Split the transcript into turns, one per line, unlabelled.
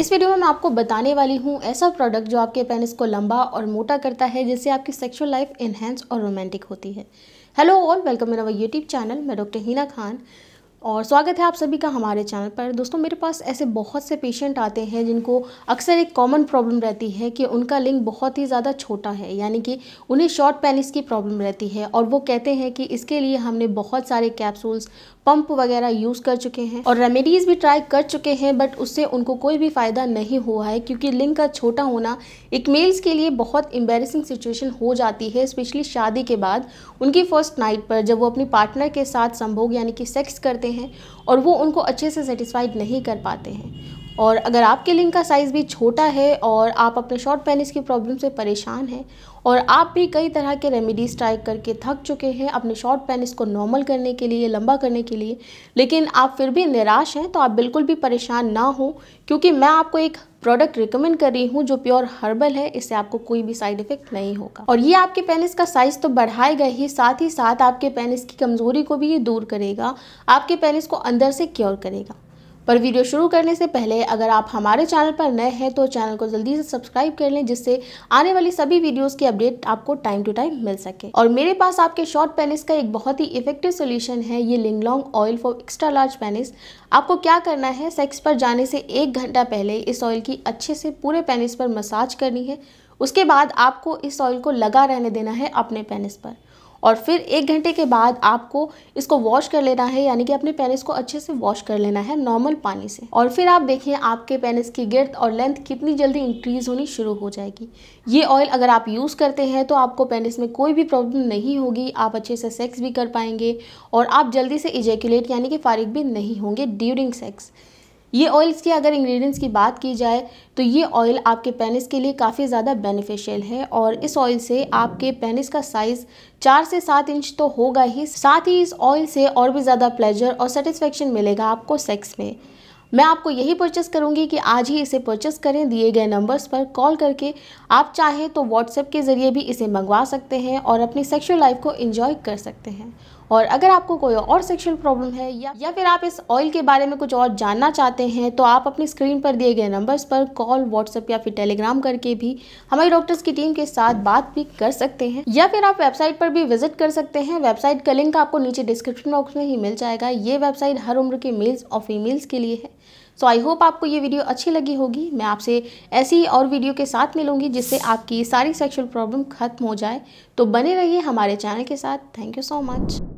इस वीडियो में मैं आपको बताने वाली हूँ ऐसा प्रोडक्ट जो आपके पेनिस को लंबा और मोटा करता है जिससे आपकी सेक्सुअल लाइफ इन्हेंस और रोमांटिक होती है हेलो ऑल वेलकम मेरा यूट्यूब चैनल मैं डॉक्टर हीना खान और स्वागत है आप सभी का हमारे चैनल पर दोस्तों मेरे पास ऐसे बहुत से पेशेंट आते हैं जिनको अक्सर एक कॉमन प्रॉब्लम रहती है कि उनका लिंग बहुत ही ज़्यादा छोटा है यानी कि उन्हें शॉर्ट पैनिस की प्रॉब्लम रहती है और वो कहते हैं कि इसके लिए हमने बहुत सारे कैप्सूल्स पंप वगैरह यूज़ कर चुके हैं और रेमेडीज़ भी ट्राई कर चुके हैं बट उससे उनको कोई भी फ़ायदा नहीं हुआ है क्योंकि लिंग का छोटा होना एक मेल्स के लिए बहुत एम्बेरसिंग सिचुएशन हो जाती है स्पेशली शादी के बाद उनकी फर्स्ट नाइट पर जब वो अपनी पार्टनर के साथ संभोग यानी कि सेक्स करते हैं और वो उनको अच्छे से सेटिस्फाइड नहीं कर पाते हैं और अगर आपके लिंक का साइज़ भी छोटा है और आप अपने शॉर्ट पैनिस की प्रॉब्लम से परेशान हैं और आप भी कई तरह के रेमिडीज ट्राई करके थक चुके हैं अपने शॉर्ट पैनिस को नॉर्मल करने के लिए लंबा करने के लिए लेकिन आप फिर भी निराश हैं तो आप बिल्कुल भी परेशान ना हो क्योंकि मैं आपको एक प्रोडक्ट रिकमेंड कर रही हूँ जो प्योर हर्बल है इससे आपको कोई भी साइड इफेक्ट नहीं होगा और ये आपके पेनिस का साइज तो बढ़ाएगा ही साथ ही साथ आपके पेनिस की कमज़ोरी को भी ये दूर करेगा आपके पेनिस को अंदर से क्योर करेगा पर वीडियो शुरू करने से पहले अगर आप हमारे चैनल पर नए हैं तो चैनल को जल्दी से सब्सक्राइब कर लें जिससे आने वाली सभी वीडियोस की अपडेट आपको टाइम टू टाइम मिल सके और मेरे पास आपके शॉर्ट पेनिस का एक बहुत ही इफेक्टिव सोल्यूशन है ये लिंगलोंग oil for extra large penis आपको क्या करना है सेक्स पर जाने से एक घंटा पहले इस ऑयल की अच्छे से पूरे पेनिस पर मसाज करनी है उसके बाद आपको इस ऑयल को लगा रहने देना है अपने पेनिस पर और फिर एक घंटे के बाद आपको इसको वॉश कर लेना है यानी कि अपने पेनिस को अच्छे से वॉश कर लेना है नॉर्मल पानी से और फिर आप देखिए आपके पेनिस की गिरद और लेंथ कितनी जल्दी इंक्रीज होनी शुरू हो जाएगी ये ऑयल अगर आप यूज़ करते हैं तो आपको पेनिस में कोई भी प्रॉब्लम नहीं होगी आप अच्छे से सेक्स भी कर पाएंगे और आप जल्दी से इजेक्यूलेट यानी कि फारिग भी नहीं होंगे ड्यूरिंग सेक्स ये ऑयल्स की अगर इंग्रेडिएंट्स की बात की जाए तो ये ऑयल आपके पेनिस के लिए काफ़ी ज़्यादा बेनिफिशियल है और इस ऑयल से आपके पेनिस का साइज़ चार से सात इंच तो होगा ही साथ ही इस ऑयल से और भी ज़्यादा प्लेजर और सेटिस्फेक्शन मिलेगा आपको सेक्स में मैं आपको यही परचेस करूंगी कि आज ही इसे परचेस करें दिए गए नंबर्स पर कॉल करके आप चाहें तो व्हाट्सएप के ज़रिए भी इसे मंगवा सकते हैं और अपनी सेक्शुअल लाइफ को इन्जॉय कर सकते हैं और अगर आपको कोई और सेक्शुअल प्रॉब्लम है या या फिर आप इस ऑयल के बारे में कुछ और जानना चाहते हैं तो आप अपनी स्क्रीन पर दिए गए नंबर्स पर कॉल व्हाट्सएप या फिर टेलीग्राम करके भी हमारी डॉक्टर्स की टीम के साथ बात भी कर सकते हैं या फिर आप वेबसाइट पर भी विजिट कर सकते हैं वेबसाइट का लिंक आपको नीचे डिस्क्रिप्शन बॉक्स में ही मिल जाएगा ये वेबसाइट हर उम्र के मेल्स और फीमेल्स के लिए है सो आई होप आपको ये वीडियो अच्छी लगी होगी मैं आपसे ऐसी और वीडियो के साथ मिलूंगी जिससे आपकी सारी सेक्सुअल प्रॉब्लम खत्म हो जाए तो बने रहिए हमारे चैनल के साथ थैंक यू सो मच